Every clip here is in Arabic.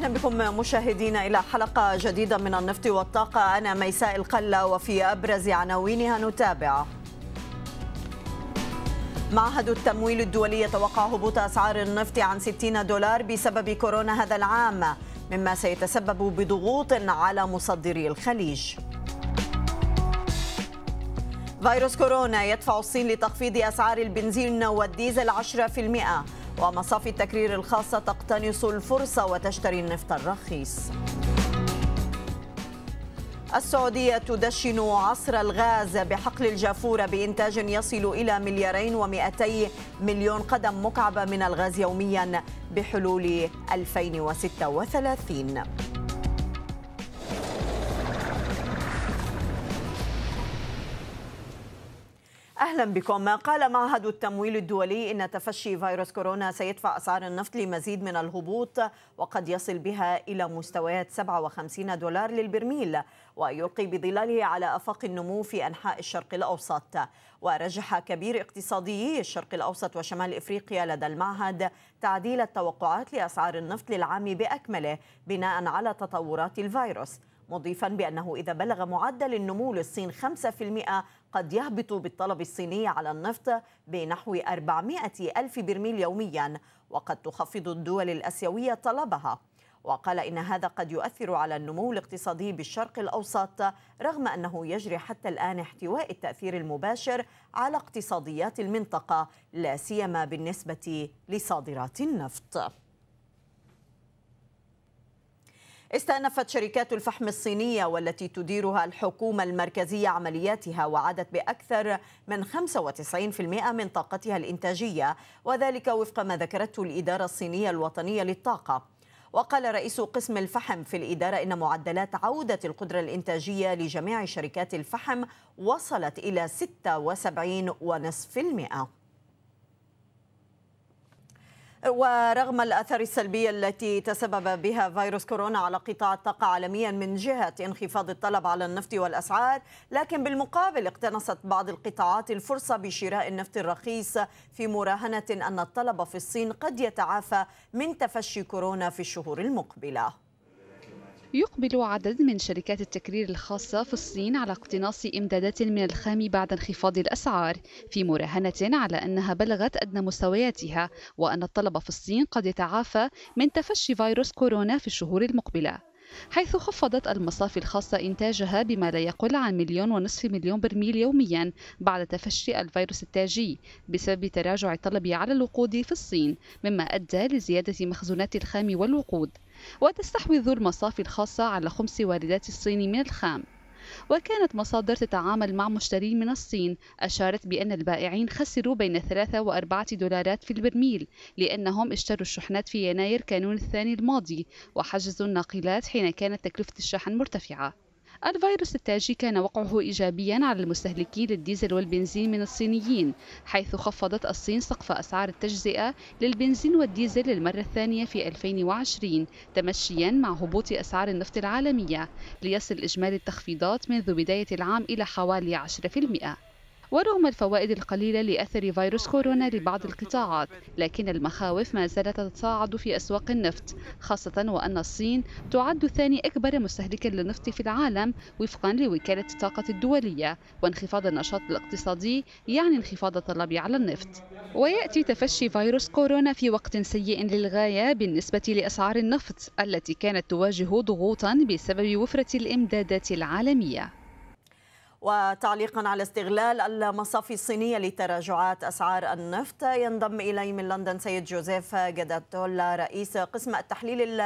أهلا بكم مشاهدينا إلى حلقة جديدة من النفط والطاقة أنا ميساء القلة وفي أبرز عناوينها نتابع معهد التمويل الدولي يتوقع هبوط أسعار النفط عن 60 دولار بسبب كورونا هذا العام مما سيتسبب بضغوط على مصدري الخليج فيروس كورونا يدفع الصين لتخفيض أسعار البنزين والديزل 10% ومصافي التكرير الخاصة تقتنص الفرصة وتشتري النفط الرخيص السعودية تدشن عصر الغاز بحقل الجافورة بإنتاج يصل إلى مليارين ومئتي مليون قدم مكعبة من الغاز يوميا بحلول 2036 أهلا بكم قال معهد التمويل الدولي إن تفشي فيروس كورونا سيدفع أسعار النفط لمزيد من الهبوط وقد يصل بها إلى مستويات 57 دولار للبرميل ويلقي بظلاله على أفاق النمو في أنحاء الشرق الأوسط ورجح كبير اقتصاديي الشرق الأوسط وشمال إفريقيا لدى المعهد تعديل التوقعات لأسعار النفط للعام بأكمله بناء على تطورات الفيروس مضيفا بأنه إذا بلغ معدل النمو للصين 5% قد يهبط بالطلب الصيني على النفط بنحو 400 ألف برميل يوميا وقد تخفض الدول الأسيوية طلبها وقال إن هذا قد يؤثر على النمو الاقتصادي بالشرق الأوسط رغم أنه يجري حتى الآن احتواء التأثير المباشر على اقتصاديات المنطقة لا سيما بالنسبة لصادرات النفط استأنفت شركات الفحم الصينية والتي تديرها الحكومة المركزية عملياتها وعادت بأكثر من 95% من طاقتها الإنتاجية وذلك وفق ما ذكرته الإدارة الصينية الوطنية للطاقة وقال رئيس قسم الفحم في الإدارة إن معدلات عودة القدرة الإنتاجية لجميع شركات الفحم وصلت إلى 76.5% ورغم الآثار السلبية التي تسبب بها فيروس كورونا على قطاع الطاقة عالميا من جهة انخفاض الطلب على النفط والأسعار لكن بالمقابل اقتنصت بعض القطاعات الفرصة بشراء النفط الرخيص في مراهنة أن الطلب في الصين قد يتعافى من تفشي كورونا في الشهور المقبلة يقبل عدد من شركات التكرير الخاصة في الصين على اقتناص إمدادات من الخام بعد انخفاض الأسعار في مراهنة على أنها بلغت أدنى مستوياتها وأن الطلب في الصين قد يتعافى من تفشي فيروس كورونا في الشهور المقبلة حيث خفضت المصافي الخاصة إنتاجها بما لا يقل عن مليون ونصف مليون برميل يوميا بعد تفشي الفيروس التاجي بسبب تراجع الطلب على الوقود في الصين مما أدى لزيادة مخزونات الخام والوقود وتستحوذ المصافي الخاصة على خمس واردات الصين من الخام وكانت مصادر تتعامل مع مشترين من الصين أشارت بأن البائعين خسروا بين 3 و4 دولارات في البرميل لأنهم اشتروا الشحنات في يناير كانون الثاني الماضي وحجزوا الناقلات حين كانت تكلفة الشحن مرتفعة الفيروس التاجي كان وقعه إيجابيا على المستهلكين للديزل والبنزين من الصينيين حيث خفضت الصين سقف أسعار التجزئة للبنزين والديزل للمرة الثانية في 2020 تمشيا مع هبوط أسعار النفط العالمية ليصل إجمالي التخفيضات منذ بداية العام إلى حوالي 10% ورغم الفوائد القليلة لأثر فيروس كورونا لبعض القطاعات لكن المخاوف ما زالت تتصاعد في أسواق النفط خاصة وأن الصين تعد ثاني أكبر مستهلك للنفط في العالم وفقا لوكالة الطاقة الدولية وانخفاض النشاط الاقتصادي يعني انخفاض الطلب على النفط ويأتي تفشي فيروس كورونا في وقت سيء للغاية بالنسبة لأسعار النفط التي كانت تواجه ضغوطا بسبب وفرة الإمدادات العالمية وتعليقا على استغلال المصافي الصينية لتراجعات أسعار النفط ينضم إلي من لندن سيد جوزيف جاداتولا رئيس قسم التحليل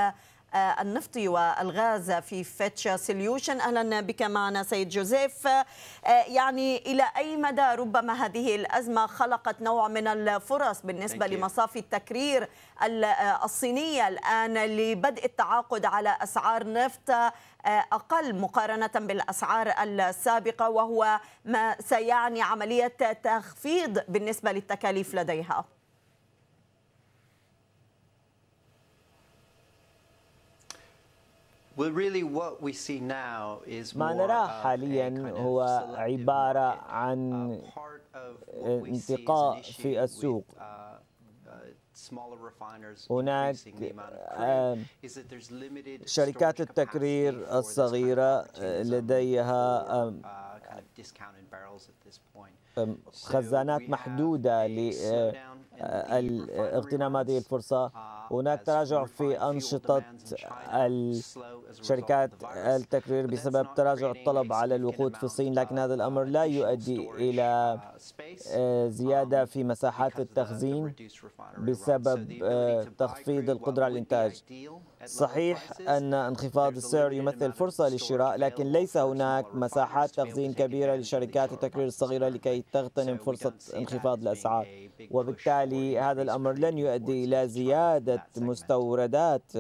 النفط والغاز في فتش سوليوشن أهلا بك معنا سيد جوزيف آه، يعني إلى أي مدى ربما هذه الأزمة خلقت نوع من الفرص بالنسبة لمصافي التكرير آه، الصينية الآن لبدء التعاقد على أسعار نفط آه، أقل مقارنة بالأسعار السابقة وهو ما سيعني عملية تخفيض بالنسبة للتكاليف لديها ما نراه حاليا هو عبارة uh, عن انتقاء في السوق uh, uh, هناك شركات التكرير الصغيرة آه، لديها خزانات محدودة اغتنام هذه الفرصة هناك تراجع في أنشطة الشركات التكرير بسبب تراجع الطلب على الوقود في الصين لكن هذا الأمر لا يؤدي إلى زيادة في مساحات التخزين بسبب آه، تخفيض القدرة على الإنتاج صحيح أن انخفاض السعر يمثل فرصة للشراء لكن ليس هناك مساحات تخزين كبيرة لشركات التكرير الصغيرة لكي تغتنم فرصة انخفاض الأسعار وبالتالي هذا الأمر لن يؤدي إلى زيادة مستوردات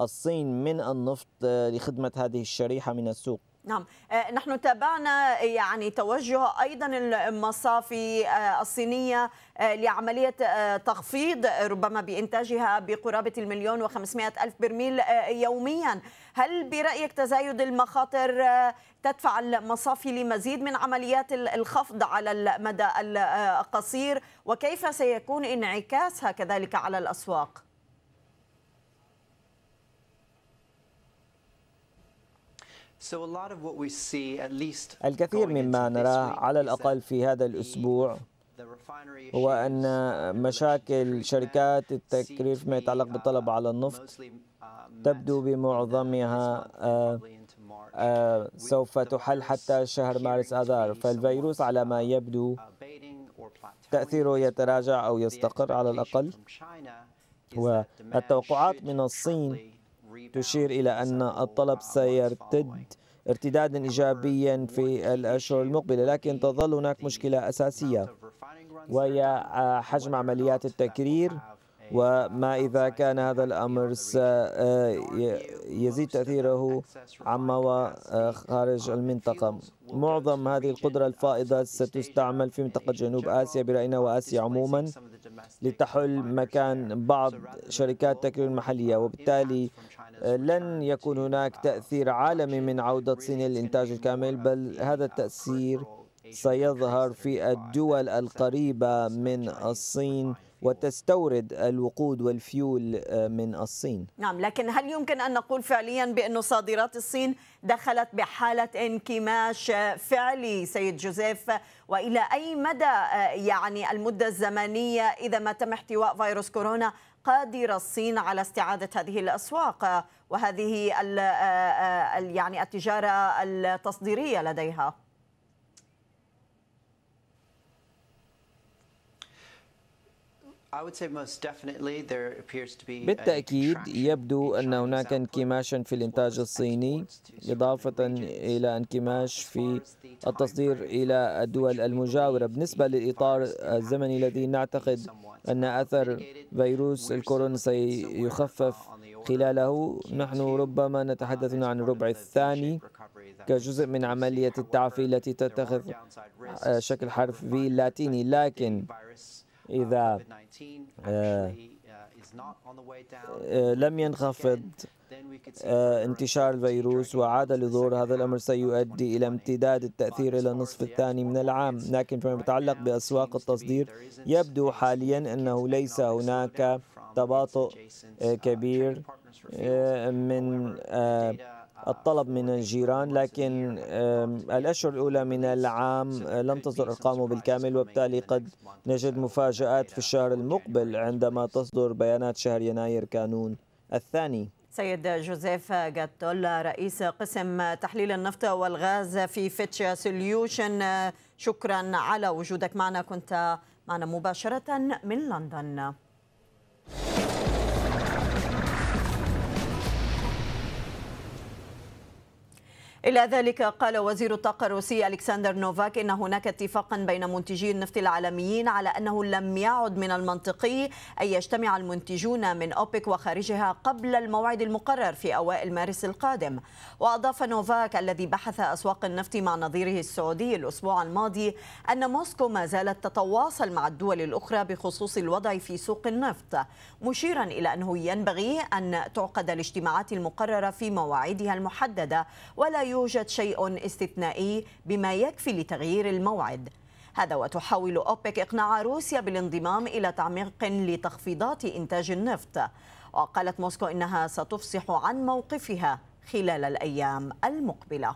الصين من النفط لخدمة هذه الشريحة من السوق نعم آه، نحن تابعنا يعني توجه ايضا المصافي آه، الصينيه آه، لعمليه تخفيض ربما بانتاجها بقرابه المليون و الف برميل يوميا هل برايك تزايد المخاطر تدفع المصافي لمزيد من عمليات الخفض على المدى القصير وكيف سيكون انعكاسها كذلك على الاسواق الكثير مما نراه على الأقل في هذا الأسبوع هو أن مشاكل شركات التكريف فيما يتعلق uh, بالطلب على النفط uh, تبدو بمعظمها uh, سوف تحل حتى شهر مارس آذار فالفيروس على ما يبدو تأثيره يتراجع أو يستقر على الأقل والتوقعات من الصين تشير إلى أن الطلب سيرتد ارتدادا إيجابيا في الأشهر المقبلة لكن تظل هناك مشكلة أساسية وهي حجم عمليات التكرير وما إذا كان هذا الأمر سيزيد آه، تأثيره عما وخارج المنطقة معظم هذه القدرة الفائضة ستستعمل في منطقة جنوب آسيا برأينا وآسيا عموما لتحل مكان بعض شركات التكرير المحلية وبالتالي لن يكون هناك تأثير عالمي من عودة صين للإنتاج الكامل بل هذا التأثير سيظهر في الدول القريبة من الصين وتستورد الوقود والفيول آه، من الصين نعم لكن هل يمكن أن نقول فعليا بأن صادرات الصين دخلت بحالة انكماش فعلي سيد جوزيف وإلى أي مدى آه، يعني المدة الزمنية إذا ما تم احتواء فيروس كورونا قادرة الصين على استعادة هذه الأسواق وهذه آه، آه، يعني التجارة التصديرية لديها؟ بالتأكيد يبدو أن هناك انكماشا في الإنتاج الصيني إضافة إلى انكماش في التصدير إلى الدول المجاورة بالنسبة للإطار الزمني الذي نعتقد أن أثر فيروس الكورونا سيخفف خلاله نحن ربما uh, نتحدث عن الربع الثاني كجزء من عملية التعافي التي تتخذ شكل حرف في اللاتيني لكن إذا آه، آه، لم ينخفض آه، انتشار الفيروس وعاد لظهور هذا الأمر سيؤدي إلى امتداد التأثير إلى النصف الثاني من العام لكن فيما يتعلق بأسواق التصدير يبدو حاليا أنه ليس هناك تباطؤ كبير من الطلب من الجيران لكن الأشهر الأولى من العام آه، لم تصدر أرقامه بالكامل وبالتالي قد نجد مفاجآت في الشهر المقبل عندما تصدر بيانات شهر يناير كانون الثاني سيد جوزيف جاتولا رئيس قسم تحليل النفط والغاز في فيتش سوليوشن شكرا على وجودك معنا كنت معنا مباشرة من لندن إلى ذلك قال وزير الطاقة الروسي ألكسندر نوفاك إن هناك اتفاقا بين منتجي النفط العالميين على أنه لم يعد من المنطقي أن يجتمع المنتجون من أوبك وخارجها قبل الموعد المقرر في أوائل مارس القادم وأضاف نوفاك الذي بحث أسواق النفط مع نظيره السعودي الأسبوع الماضي أن موسكو ما زالت تتواصل مع الدول الأخرى بخصوص الوضع في سوق النفط مشيرا إلى أنه ينبغي أن تعقد الاجتماعات المقررة في مواعيدها المحددة ولا يوجد شيء استثنائي بما يكفي لتغيير الموعد هذا وتحاول أوبك إقناع روسيا بالانضمام إلى تعميق لتخفيضات إنتاج النفط وقالت موسكو إنها ستفصح عن موقفها خلال الأيام المقبلة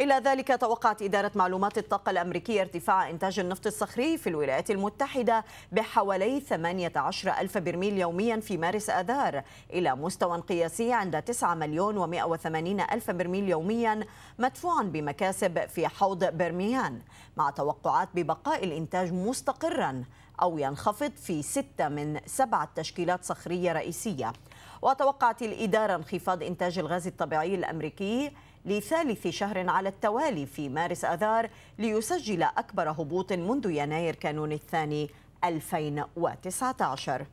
إلى ذلك توقعت إدارة معلومات الطاقة الأمريكية ارتفاع إنتاج النفط الصخري في الولايات المتحدة بحوالي 18 ألف برميل يوميا في مارس آذار إلى مستوى قياسي عند 9 مليون و180 ألف برميل يوميا مدفوعا بمكاسب في حوض برميان مع توقعات ببقاء الإنتاج مستقرا أو ينخفض في ستة من سبعة تشكيلات صخرية رئيسية وتوقعت الإدارة انخفاض إنتاج الغاز الطبيعي الأمريكي لثالث شهر على التوالي في مارس آذار ليسجل أكبر هبوط منذ يناير كانون الثاني 2019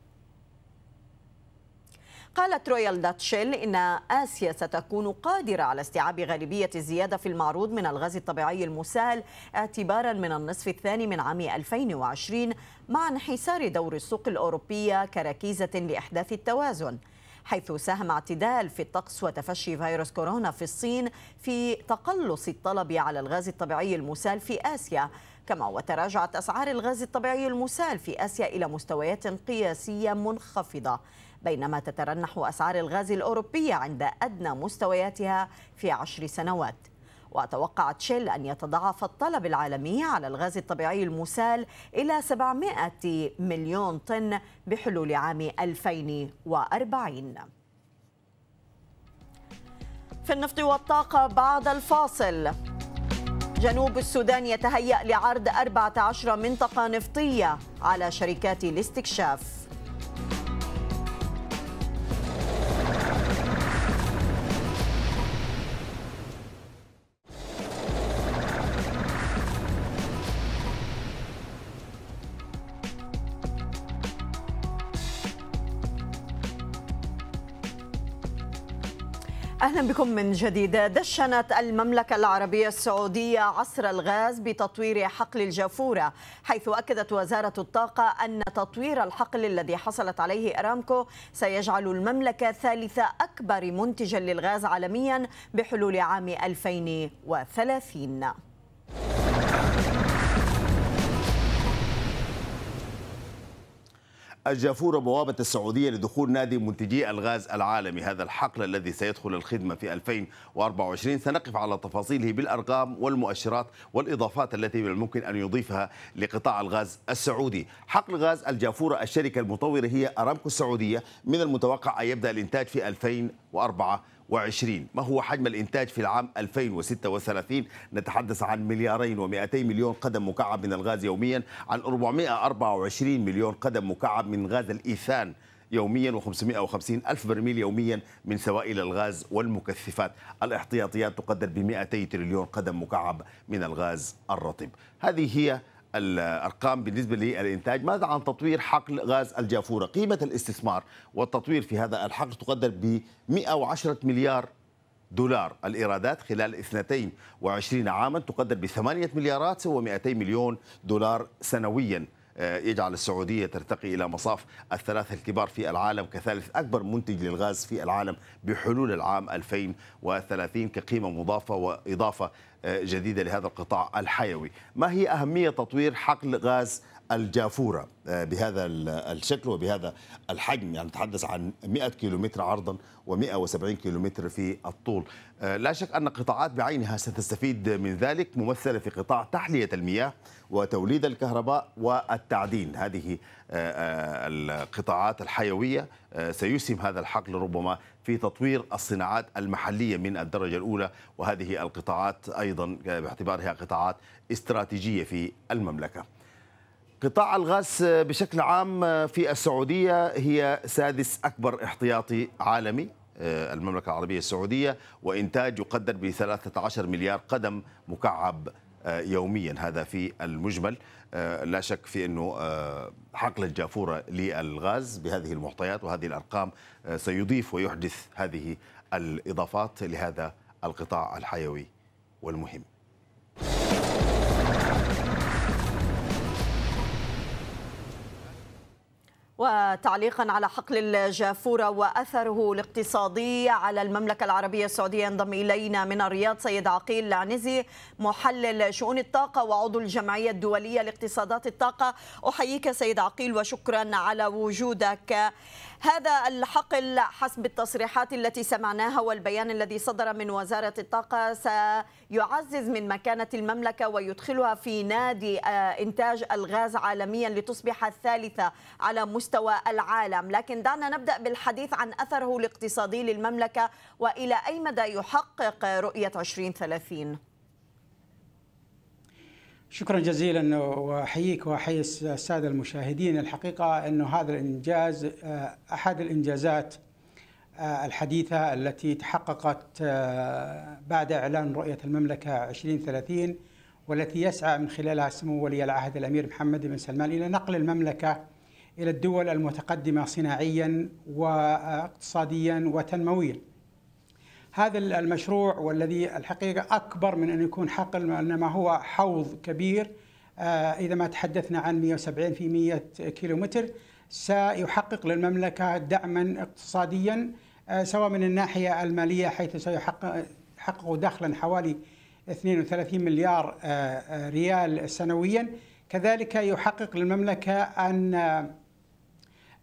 قالت رويال داتشيل إن آسيا ستكون قادرة على استيعاب غالبية الزيادة في المعروض من الغاز الطبيعي المسال اعتبارا من النصف الثاني من عام 2020 مع انحسار دور السوق الأوروبية كركيزة لإحداث التوازن حيث ساهم اعتدال في الطقس وتفشي فيروس كورونا في الصين في تقلص الطلب على الغاز الطبيعي المسال في آسيا كما وتراجعت أسعار الغاز الطبيعي المسال في آسيا إلى مستويات قياسية منخفضة بينما تترنح أسعار الغاز الأوروبية عند أدنى مستوياتها في عشر سنوات وتوقع تشيل أن يتضاعف الطلب العالمي على الغاز الطبيعي المسال إلى 700 مليون طن بحلول عام 2040 في النفط والطاقة بعد الفاصل جنوب السودان يتهيأ لعرض 14 منطقة نفطية على شركات الاستكشاف أهلا بكم من جديد دشنت المملكة العربية السعودية عصر الغاز بتطوير حقل الجافورة حيث أكدت وزارة الطاقة أن تطوير الحقل الذي حصلت عليه أرامكو سيجعل المملكة ثالث أكبر منتج للغاز عالميا بحلول عام 2030 الجافورة بوابة السعودية لدخول نادي منتجي الغاز العالمي هذا الحقل الذي سيدخل الخدمة في 2024 سنقف على تفاصيله بالأرقام والمؤشرات والإضافات التي من الممكن أن يضيفها لقطاع الغاز السعودي حقل غاز الجافورة الشركة المطورة هي أرامكو السعودية من المتوقع أن يبدأ الإنتاج في 2024 2020 ما هو حجم الإنتاج في العام 2036 نتحدث عن مليارين و200 مليون قدم مكعب من الغاز يوميا عن 424 مليون قدم مكعب من غاز الإيثان يوميا و550 ألف برميل يوميا من سوائل الغاز والمكثفات الاحتياطيات تقدر ب 200 تريليون قدم مكعب من الغاز الرطب هذه هي الارقام بالنسبه للانتاج ماذا عن تطوير حقل غاز الجافوره قيمه الاستثمار والتطوير في هذا الحقل تقدر ب 110 مليار دولار الإيرادات خلال 22 عاما تقدر ب 8 مليارات و 200 مليون دولار سنويا آه، يجعل السعوديه ترتقي الى مصاف الثلاثه الكبار في العالم كثالث اكبر منتج للغاز في العالم بحلول العام 2030 كقيمه مضافه واضافه آه، جديده لهذا القطاع الحيوي. ما هي اهميه تطوير حقل غاز الجافورة آه، بهذا الشكل وبهذا الحجم يعني نتحدث عن 100 كيلومتر عرضا و170 كيلومتر في الطول آه، لا شك أن قطاعات بعينها ستستفيد من ذلك ممثلة في قطاع تحلية المياه وتوليد الكهرباء والتعدين هذه آه، القطاعات الحيوية سيسهم هذا الحقل ربما في تطوير الصناعات المحلية من الدرجة الأولى وهذه القطاعات أيضا باعتبارها قطاعات استراتيجية في المملكة قطاع الغاز بشكل عام في السعودية هي سادس أكبر احتياطي عالمي آه، المملكة العربية السعودية وإنتاج يقدر ب 13 مليار قدم مكعب آه، يوميا هذا في المجمل آه، لا شك في أنه حقل الجافورة للغاز بهذه المعطيات وهذه الأرقام سيضيف ويحدث هذه الإضافات لهذا القطاع الحيوي والمهم وتعليقا على حقل الجافورة وأثره الاقتصادي على المملكة العربية السعودية ينضم إلينا من الرياض سيد عقيل العنزي محلل شؤون الطاقة وعضو الجمعية الدولية لاقتصادات الطاقة أحييك سيد عقيل وشكرا على وجودك هذا الحقل حسب التصريحات التي سمعناها والبيان الذي صدر من وزارة الطاقة سيعزز من مكانة المملكة ويدخلها في نادي آه، إنتاج الغاز عالميا لتصبح الثالثة على مستوى العالم لكن دعنا نبدأ بالحديث عن أثره الاقتصادي للمملكة وإلى أي مدى يحقق رؤية 2030 شكرا جزيلا واحييك واحيي الساده المشاهدين الحقيقه انه هذا الانجاز احد الانجازات آه، الحديثه التي تحققت آه، بعد اعلان رؤيه المملكه 2030 والتي يسعى من خلالها سمو ولي العهد الامير محمد بن سلمان الى نقل المملكه الى الدول المتقدمه صناعيا واقتصاديا وتنمويا. هذا المشروع والذي الحقيقة أكبر من أن يكون حقل إنما هو حوض كبير آه، إذا ما تحدثنا عن 170 في 100 كيلومتر سيحقق للمملكة دعما اقتصاديا آه، سواء من الناحية المالية حيث سيحقق دخلا حوالي 32 مليار آه، ريال سنويا كذلك يحقق للمملكة أن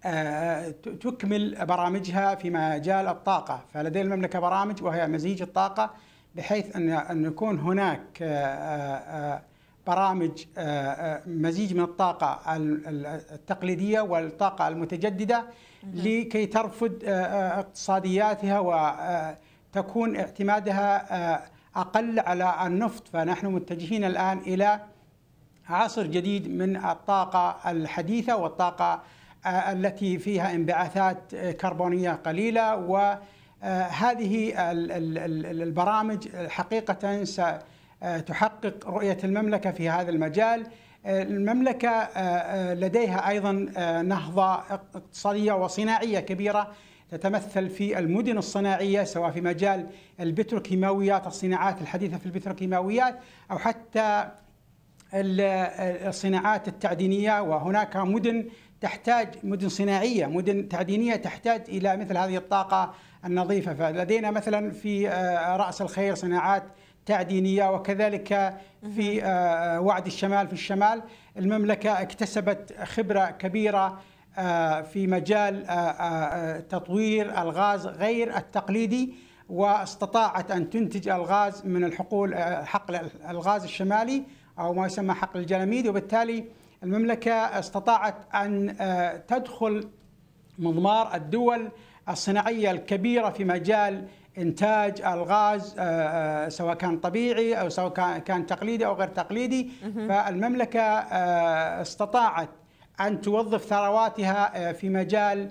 آه، تكمل برامجها في مجال الطاقة فلدي المملكة برامج وهي مزيج الطاقة بحيث أن يكون هناك آه، آه، برامج مزيج من الطاقة التقليدية والطاقة المتجددة لكي ترفض اقتصادياتها وتكون اعتمادها أقل على النفط فنحن متجهين الآن إلى عصر جديد من الطاقة الحديثة والطاقة آه، التي فيها انبعاثات آه، كربونية قليلة وهذه آه، البرامج حقيقة ستحقق رؤية المملكة في هذا المجال المملكة لديها أيضا نهضة اقتصادية وصناعية كبيرة تتمثل في المدن الصناعية سواء في مجال البتروكيماويات الصناعات الحديثة في البتروكيماويات أو حتى الصناعات التعدينية وهناك مدن تحتاج مدن صناعيه، مدن تعدينيه تحتاج الى مثل هذه الطاقه النظيفه، فلدينا مثلا في آه، راس الخير صناعات تعدينيه وكذلك في آه، آه، وعد الشمال في الشمال المملكه اكتسبت خبره كبيره في مجال تطوير الغاز غير التقليدي واستطاعت ان تنتج الغاز من الحقول حقل الغاز الشمالي او ما يسمى حقل الجلاميد وبالتالي المملكة استطاعت أن آه، تدخل مضمار الدول الصناعية الكبيرة في مجال إنتاج الغاز آه، آه، سواء كان طبيعي أو سواء كان تقليدي أو غير تقليدي فالمملكة استطاعت أن توظف ثرواتها في مجال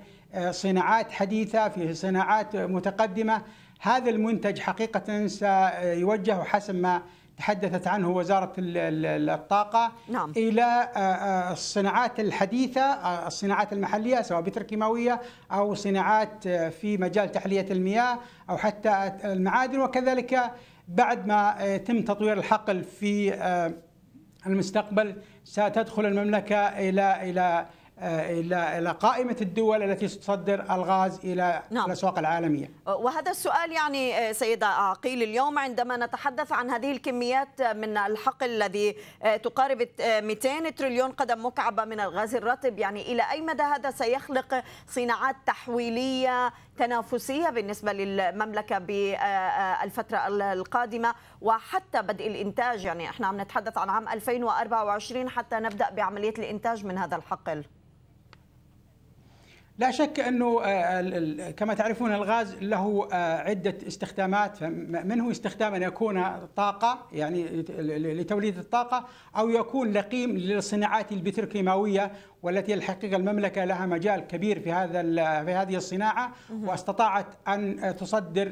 صناعات حديثة في صناعات متقدمة هذا المنتج حقيقة سيوجه حسب ما تحدثت عنه وزارة الطاقة نعم. إلى آه، آه، الصناعات الحديثة آه، الصناعات المحلية سواء بتركيماوية أو صناعات في مجال تحلية المياه أو حتى المعادن وكذلك بعد ما يتم تطوير الحقل في المستقبل ستدخل المملكة إلى إلى آه، الى الى قائمه الدول التي ستصدر الغاز الى نعم. الاسواق العالميه. وهذا السؤال يعني آه، سيده عقيل اليوم عندما نتحدث عن هذه الكميات آه، من الحقل الذي تقارب 200 تريليون قدم مكعبه من الغاز الرطب يعني الى اي مدى هذا سيخلق صناعات تحويليه تنافسيه بالنسبه للمملكه بالفتره القادمه وحتى بدء الانتاج يعني احنا عم نتحدث عن عام 2024 حتى نبدا بعمليه الانتاج من هذا الحقل. لا شك انه آه، كما تعرفون الغاز له آه، عده استخدامات منه استخدام ان يكون طاقه يعني لتوليد الطاقه او يكون لقيم للصناعات البتروكيماويه والتي الحقيقه المملكه لها مجال كبير في هذا في هذه الصناعه واستطاعت ان آه، تصدر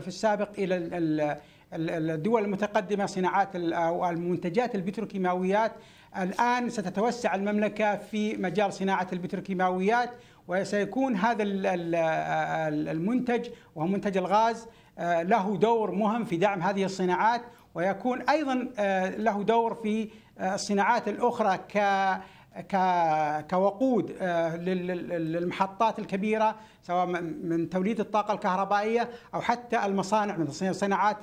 في السابق الى الدول المتقدمه صناعات او المنتجات البتروكيماويات الان ستتوسع المملكه في مجال صناعه البتروكيماويات وسيكون هذا المنتج وهو منتج الغاز آه، له دور مهم في دعم هذه الصناعات ويكون ايضا آه، له دور في آه، الصناعات الاخرى ك كوقود للمحطات الكبيره سواء من توليد الطاقه الكهربائيه او حتى المصانع مثل صناعات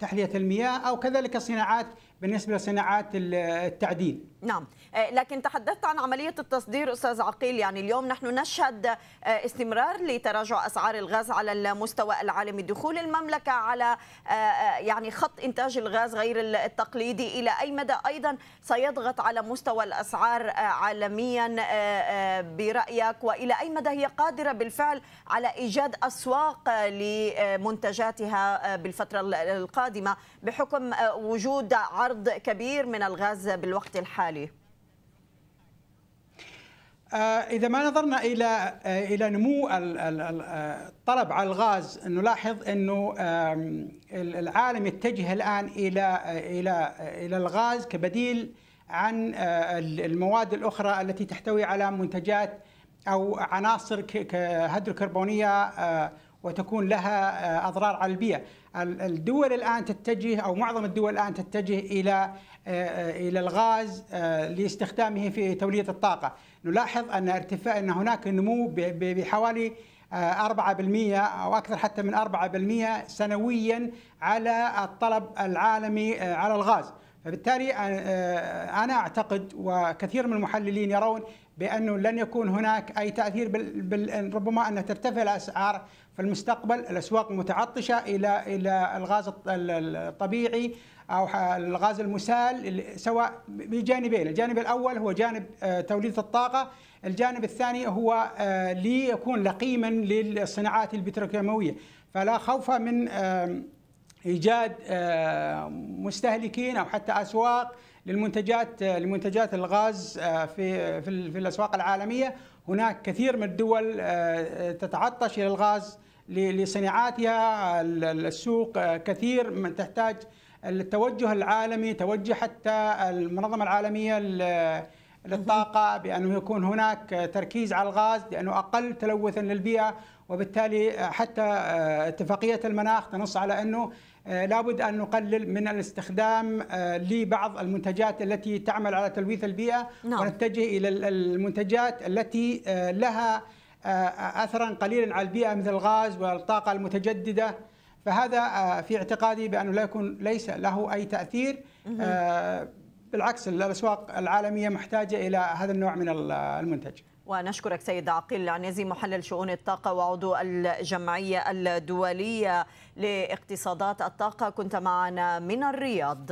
تحليه المياه او كذلك صناعات بالنسبه لصناعات التعديل نعم آه، لكن تحدثت عن عمليه التصدير استاذ عقيل يعني اليوم نحن نشهد آه، استمرار لتراجع اسعار الغاز على المستوى العالمي دخول المملكه على آه، يعني خط انتاج الغاز غير التقليدي الى اي مدى ايضا سيضغط على مستوى الاسعار عالميا برايك والى اي مدى هي قادره بالفعل على ايجاد اسواق لمنتجاتها بالفتره القادمه بحكم وجود عرض طرد كبير من الغاز بالوقت الحالي آه، إذا ما نظرنا إلى آه، إلى نمو الطلب آه، على الغاز نلاحظ أنه العالم يتجه الآن إلى إلى إلى الغاز كبديل عن المواد الأخرى التي تحتوي على منتجات أو عناصر كهيدروكربونية وتكون لها آه، اضرار على البيئه. الدول الان تتجه او معظم الدول الان تتجه الى آه، آه، الى الغاز لاستخدامه في توليد الطاقه. نلاحظ ان ارتفاع ان هناك نمو بحوالي 4% او اكثر حتى من 4% سنويا على الطلب العالمي على الغاز. فبالتالي انا اعتقد وكثير من المحللين يرون بانه لن يكون هناك اي تاثير بل ربما ان ترتفع الاسعار في المستقبل الاسواق متعطشه الى الى الغاز الطبيعي او الغاز المسال سواء بجانبين، الجانب الاول هو جانب آه، توليد الطاقه، الجانب الثاني هو آه، ليكون لقيما للصناعات البتروكيماويه، فلا خوف من ايجاد مستهلكين او حتى اسواق للمنتجات آه، لمنتجات الغاز في في الاسواق العالميه هناك كثير من الدول آه، آه، تتعطش الى الغاز لصناعاتها السوق آه، كثير من تحتاج التوجه العالمي توجه حتى المنظمه العالميه للطاقه بانه يكون هناك تركيز على الغاز لانه اقل تلوثا للبيئه وبالتالي حتى اتفاقيه المناخ تنص على انه آه، لابد أن نقلل من الاستخدام آه، لبعض المنتجات التي تعمل على تلويث البيئة نعم. ونتجه إلى المنتجات التي آه، لها أثرا قليلا على البيئة مثل الغاز والطاقة المتجددة فهذا في اعتقادي بأنه لا يكون ليس له أي تأثير بالعكس الأسواق العالمية محتاجة إلى هذا النوع من المنتج ونشكرك سيد عقيل العنيزي محلل شؤون الطاقة وعضو الجمعية الدولية لاقتصادات الطاقة كنت معنا من الرياض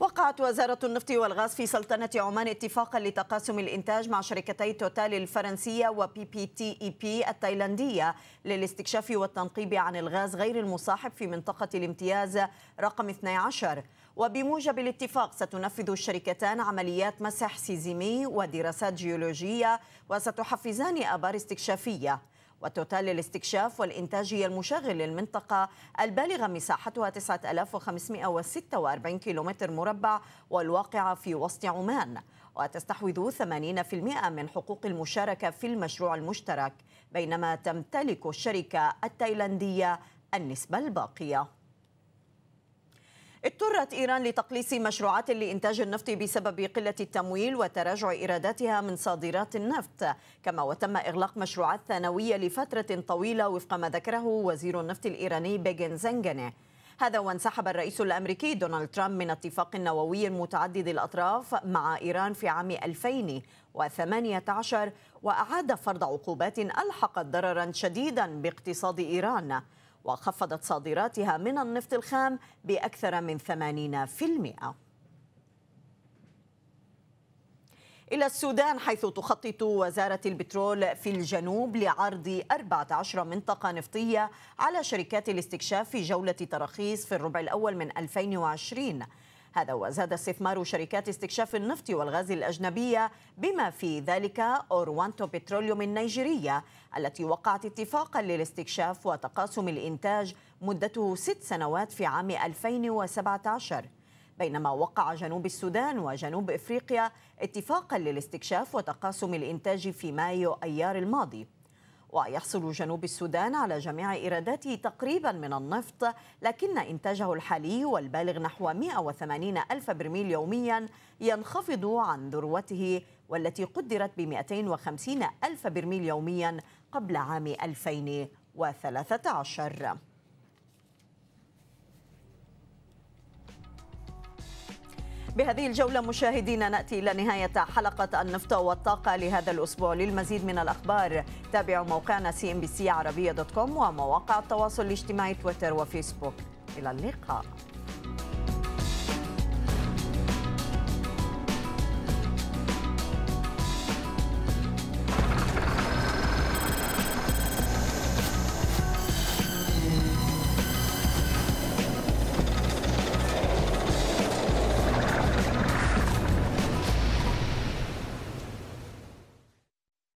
وقعت وزارة النفط والغاز في سلطنة عمان اتفاقا لتقاسم الإنتاج مع شركتي توتال الفرنسية وبي بي تي إي بي التايلاندية للاستكشاف والتنقيب عن الغاز غير المصاحب في منطقة الامتياز رقم 12 وبموجب الاتفاق ستنفذ الشركتان عمليات مسح سيزيمي ودراسات جيولوجية وستحفزان آبار استكشافية وتوتال للاستكشاف والإنتاجية المشغل للمنطقة البالغة مساحتها 9546 كيلومتر مربع والواقعة في وسط عمان وتستحوذ 80% من حقوق المشاركة في المشروع المشترك بينما تمتلك الشركة التايلاندية النسبة الباقية اضطرت إيران لتقليص مشروعات لإنتاج النفط بسبب قلة التمويل وتراجع إيراداتها من صادرات النفط كما وتم إغلاق مشروعات ثانوية لفترة طويلة وفق ما ذكره وزير النفط الإيراني بيجن زنجنه هذا وانسحب الرئيس الامريكي دونالد ترامب من اتفاق نووي متعدد الاطراف مع ايران في عام 2018 واعاد فرض عقوبات الحقت ضررا شديدا باقتصاد ايران وخفضت صادراتها من النفط الخام بأكثر من 80%. إلى السودان حيث تخطط وزارة البترول في الجنوب لعرض 14 منطقة نفطية على شركات الاستكشاف في جولة تراخيص في الربع الأول من 2020 هذا وزاد استثمار شركات استكشاف النفط والغاز الأجنبية بما في ذلك أوروانتو بتروليوم النيجيرية التي وقعت اتفاقا للاستكشاف وتقاسم الإنتاج مدته ست سنوات في عام 2017 بينما وقع جنوب السودان وجنوب افريقيا اتفاقا للاستكشاف وتقاسم الانتاج في مايو ايار الماضي ويحصل جنوب السودان على جميع إيراداته تقريبا من النفط لكن إنتاجه الحالي والبالغ نحو 180 ألف برميل يوميا ينخفض عن ذروته والتي قدرت ب 250 ألف برميل يوميا قبل عام 2013 بهذه الجولة مشاهدينا نأتي إلى نهاية حلقة النفط والطاقة لهذا الأسبوع للمزيد من الأخبار تابعوا موقعنا سي ام بي سي عربية دوت كوم ومواقع التواصل الاجتماعي تويتر وفيسبوك إلى اللقاء